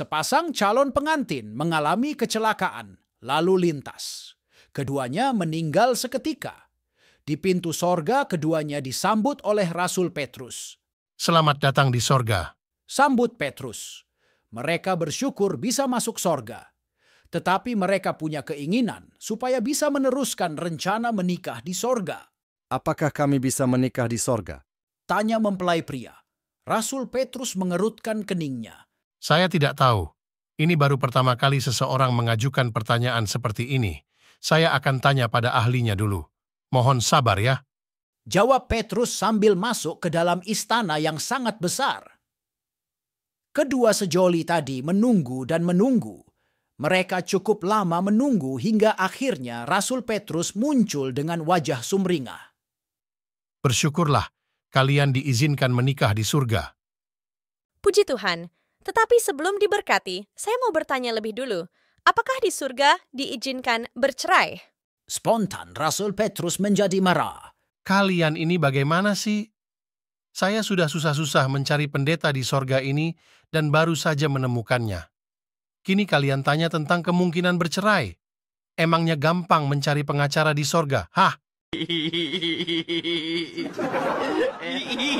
Sepasang calon pengantin mengalami kecelakaan lalu lintas. Keduanya meninggal seketika. Di pintu sorga keduanya disambut oleh Rasul Petrus. Selamat datang di sorga. Sambut Petrus. Mereka bersyukur bisa masuk sorga. Tetapi mereka punya keinginan supaya bisa meneruskan rencana menikah di sorga. Apakah kami bisa menikah di sorga? Tanya mempelai pria. Rasul Petrus mengerutkan keningnya saya tidak tahu. Ini baru pertama kali seseorang mengajukan pertanyaan seperti ini. Saya akan tanya pada ahlinya dulu. Mohon sabar ya. Jawab Petrus sambil masuk ke dalam istana yang sangat besar. Kedua sejoli tadi menunggu dan menunggu. Mereka cukup lama menunggu hingga akhirnya Rasul Petrus muncul dengan wajah sumringah. Bersyukurlah, kalian diizinkan menikah di surga. Puji Tuhan, tetapi sebelum diberkati, saya mau bertanya lebih dulu. Apakah di surga diizinkan bercerai? Spontan Rasul Petrus menjadi marah. Kalian ini bagaimana sih? Saya sudah susah-susah mencari pendeta di sorga ini dan baru saja menemukannya. Kini kalian tanya tentang kemungkinan bercerai. Emangnya gampang mencari pengacara di sorga, hah?